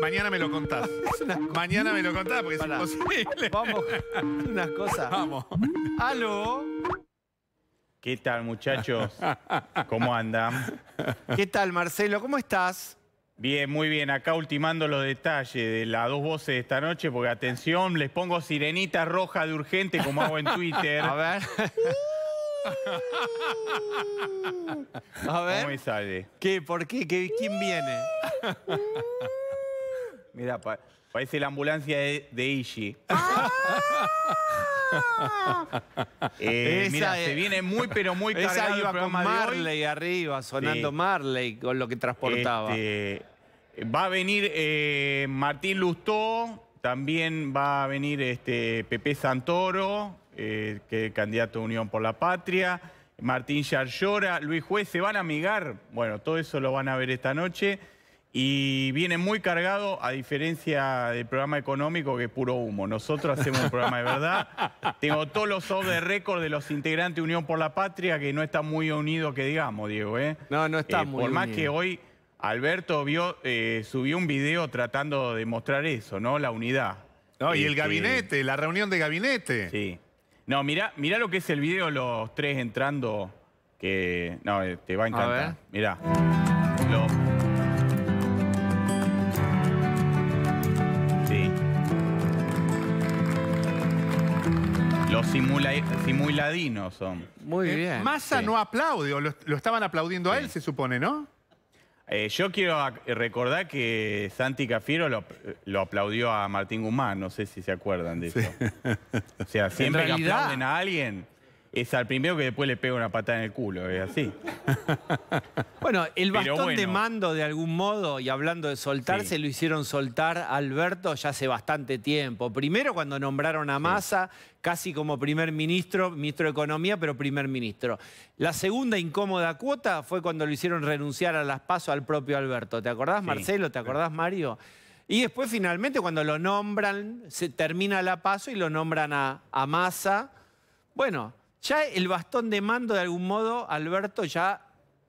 Mañana me lo contás. Mañana me lo contás porque es imposible. Vamos, unas cosas. Vamos. ¡Aló! ¿Qué tal, muchachos? ¿Cómo andan? ¿Qué tal, Marcelo? ¿Cómo estás? Bien, muy bien. Acá ultimando los detalles de las dos voces de esta noche, porque atención, les pongo sirenita roja de urgente como hago en Twitter. A ver. A ver. ¿Cómo me sale? ¿Qué? ¿Por qué? ¿Qué? ¿Quién viene? Mira, parece la ambulancia de, de ah. eh, se viene muy, pero muy cargado con Marley arriba, sonando Marley con lo que transportaba. Este, va a venir eh, Martín Lustó, también va a venir este, Pepe Santoro, eh, que candidato a Unión por la Patria. Martín Yarlora, Luis Juez, se van a amigar. Bueno, todo eso lo van a ver esta noche. Y viene muy cargado, a diferencia del programa económico, que es puro humo. Nosotros hacemos un programa de verdad. Tengo todos los off de récord de los integrantes de Unión por la Patria, que no están muy unidos, que digamos, Diego. ¿eh? No, no están eh, Por más que hoy Alberto eh, subió un video tratando de mostrar eso, ¿no? La unidad. No, y el este, gabinete, la reunión de gabinete. Sí. No, mirá, lo que es el video, los tres entrando, que... No, te va a encantar. A Mirá. Los simula simuladinos son. Muy eh, bien. Massa no aplaude, lo, estaban aplaudiendo a él, se supone, ¿no? Eh, yo quiero recordar que Santi Cafiero lo, aplaudió a Martín Guzmán, no sé si se acuerdan de eso. O sea, siempre que aplauden a alguien es al primero que después le pega una patada en el culo, es así. bueno, el bastón de mando de algún modo, y hablando de soltarse, lo hicieron soltar a Alberto ya hace bastante tiempo. Primero cuando nombraron a Massa, casi como primer ministro, ministro de Economía, pero primer ministro. La segunda incómoda cuota fue cuando lo hicieron renunciar a las pasos al propio Alberto. ¿Te acordás, Marcelo? ¿Te acordás, Mario? Y después finalmente cuando lo nombran, se termina la paso y lo nombran a, a Massa. Bueno, ya el bastón de mando, de algún modo, Alberto ya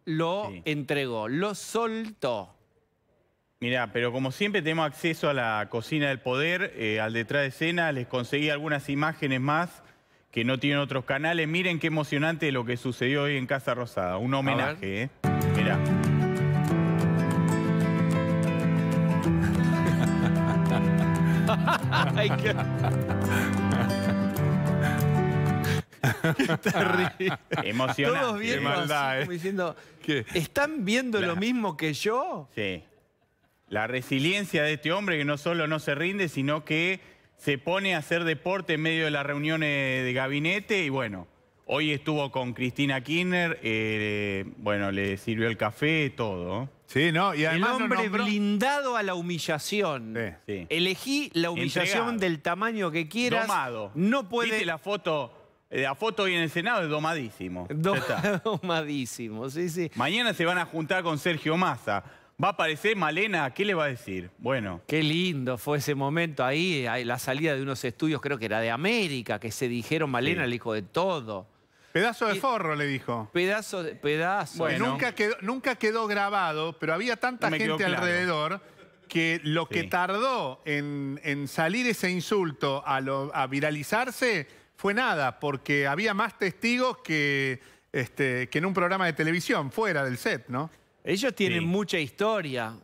lo entregó, lo soltó. Mirá, pero como siempre tenemos acceso a la cocina del poder, eh, al detrás de escena, les conseguí algunas imágenes más que no tienen otros canales. Miren qué emocionante lo que sucedió hoy en Casa Rosada. Un homenaje, ¿eh? Mirá. Terrible. Ah, eh. diciendo, ¿están viendo lo mismo que yo? Sí. La resiliencia de este hombre que no solo no se rinde, sino que se pone a hacer deporte en medio de las reuniones de gabinete y bueno, hoy estuvo con Cristina Kirchner, eh, bueno, le sirvió el café, todo. Sí, ¿no? Y además el hombre blindado a la humillación. Sí. Elegí la humillación del tamaño que quieras. Tomado, No puede... la foto eh, la foto hoy en el Senado es domadísimo. domadísimo, sí, sí. Mañana se van a juntar con Sergio Massa. Va a aparecer Malena, ¿qué le va a decir? Bueno. Qué lindo fue ese momento ahí, la salida de unos estudios, creo que era de América, que se dijeron Malena el hijo de todo. Pedazo de forro, le dijo. Pedazo, de, pedazo. Nunca quedó, nunca quedó grabado, pero había tanta gente alrededor que lo que tardó en, salir ese insulto a viralizarse fue nada, porque había más testigos que, este, que en un programa de televisión, fuera del set, ¿no? Ellos tienen mucha historia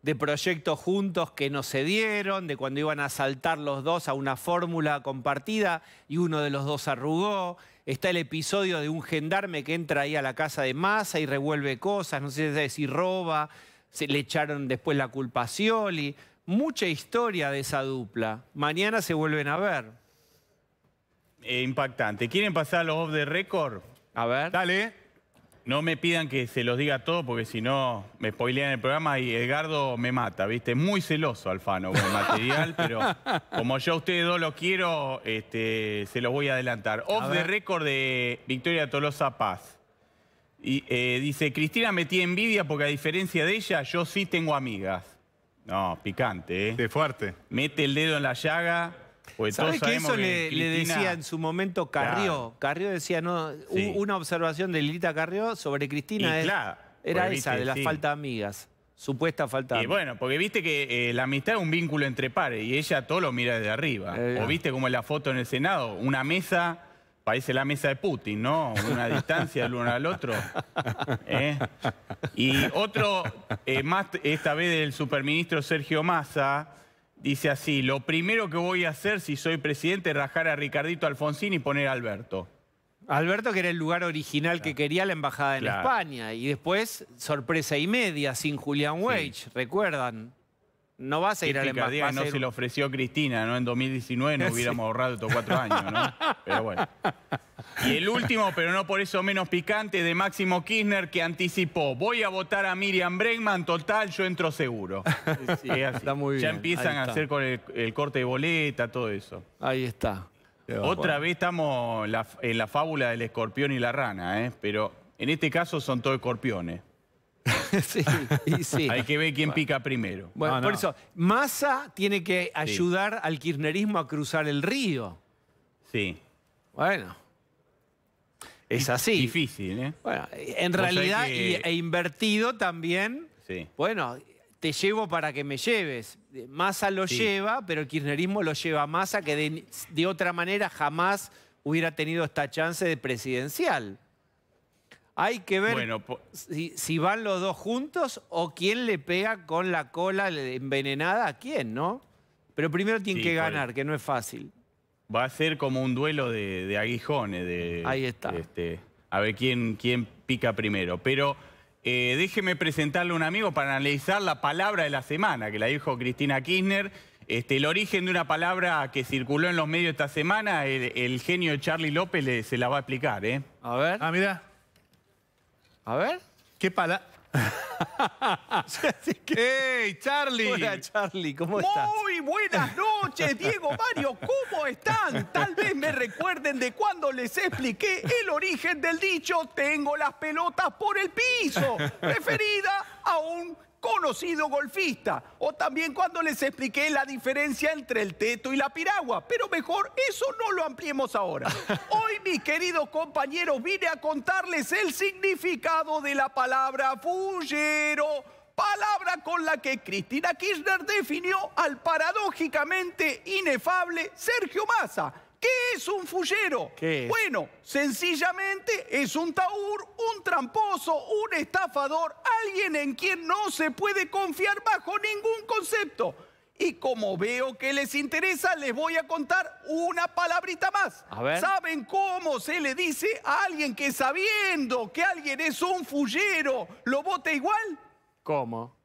de proyectos juntos que no se dieron, de cuando iban a saltar los dos a una fórmula compartida y uno de los dos arrugó. Está el episodio de un gendarme que entra ahí a la casa de masa y revuelve cosas, no sé si roba, se le echaron después la culpa a Mucha historia de esa dupla. Mañana se vuelven a ver. Eh, impactante. ¿Quieren pasar los off the record? A ver. Dale. No me pidan que se los diga todo porque si no me spoilean el programa y Edgardo me mata, ¿viste? Muy celoso Alfano con el material, pero como yo a ustedes dos los quiero, este, se los voy a adelantar. Off the record de Victoria Tolosa Paz. Y, eh, dice, Cristina me envidia porque a diferencia de ella, yo sí tengo amigas. No, picante, ¿eh? De fuerte. Mete el dedo en la llaga ¿Sabes que eso le, decía en su momento Carrió? Carrió decía, no, una observación de Lilita Carrió sobre Cristina es, era esa, de la falta de amigas. Supuesta falta. De y bueno, porque viste que eh, la amistad es un vínculo entre pares y ella todo lo mira desde arriba. Eh, o eh. viste como en la foto en el Senado, una mesa Parece la mesa de Putin, ¿no? Una distancia del uno al otro. Y otro, más esta vez del superministro Sergio Massa, Dice así, lo primero que voy a hacer si soy presidente es rajar a Ricardito Alfonsín y poner a Alberto. Alberto, que era el lugar original que quería la embajada en España. Y después, sorpresa y media, sin Julián sí. recuerdan. No vas a ir este a la embajada. no se lo ofreció Cristina, ¿no? En 2019 no hubiéramos ahorrado estos cuatro años, ¿no? Pero bueno. Y el último, pero no por eso menos picante, de Máximo Kirchner, que anticipó, voy a votar a Miriam Bregman, total, yo entro seguro. Ya empiezan a hacer con el, corte de boleta, todo eso. Ahí está. Otra vez estamos en la fábula del escorpión y la rana, ¿eh? pero en este caso son todos escorpiones. sí, sí. Hay que ver quién pica primero. Bueno, por eso, Massa tiene que ayudar al kirchnerismo a cruzar el río. Sí. Bueno. Es así. Difícil, ¿eh? Bueno, en realidad, he e invertido también. Sí. Bueno, te llevo para que me lleves. Massa lo lleva, pero el kirchnerismo lo lleva a Massa, que de, otra manera jamás hubiera tenido esta chance de presidencial. Hay que ver si, van los dos juntos o quién le pega con la cola envenenada a quién, ¿no? Pero primero tiene que ganar, que no es fácil va a ser como un duelo de, aguijones. De, Ahí está. Este, a ver quién, quién pica primero. Pero eh, déjeme presentarle a un amigo para analizar la palabra de la semana, que la dijo Cristina Kirchner. Este, el origen de una palabra que circuló en los medios esta semana, el, genio Charlie López se la va a explicar. ¿eh? A ver. Ah, mira. A ver. ¿Qué palabra? ¡Hey, Charlie! Hola, Charlie, ¿cómo estás? Muy buenas noches, Diego, Mario, ¿cómo están? Tal vez me recuerden de cuando les expliqué el origen del dicho tengo las pelotas por el piso, referida a un conocido golfista. O también cuando les expliqué la diferencia entre el teto y la piragua. Pero mejor eso no lo ampliemos ahora. Hoy, mis queridos compañeros, vine a contarles el significado de la palabra fullero. Palabra con la que Cristina Kirchner definió al paradójicamente inefable Sergio Massa ¿Qué es un fullero? Bueno, sencillamente es un taur, un tramposo, un estafador, alguien en quien no se puede confiar bajo ningún concepto. Y como veo que les interesa, les voy a contar una palabrita más. ¿Saben cómo se le dice a alguien que sabiendo que alguien es un fullero, lo vota igual? ¿Cómo?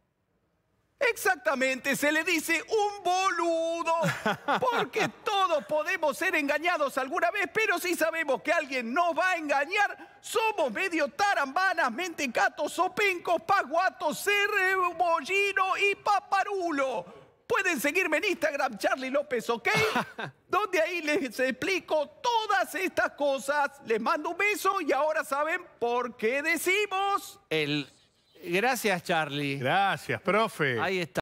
Exactamente, se le dice un boludo, porque todos podemos ser engañados alguna vez, pero si sabemos que alguien nos va a engañar, somos medio tarambanas, mentecatos, sopencos, paguatos, cerrebollino y paparulo. Pueden seguirme en Instagram, Charlie López, ¿ok? Donde ahí les explico todas estas cosas. Les mando un beso y ahora saben por qué decimos... El Gracias, Charlie. Gracias, profe. Ahí está.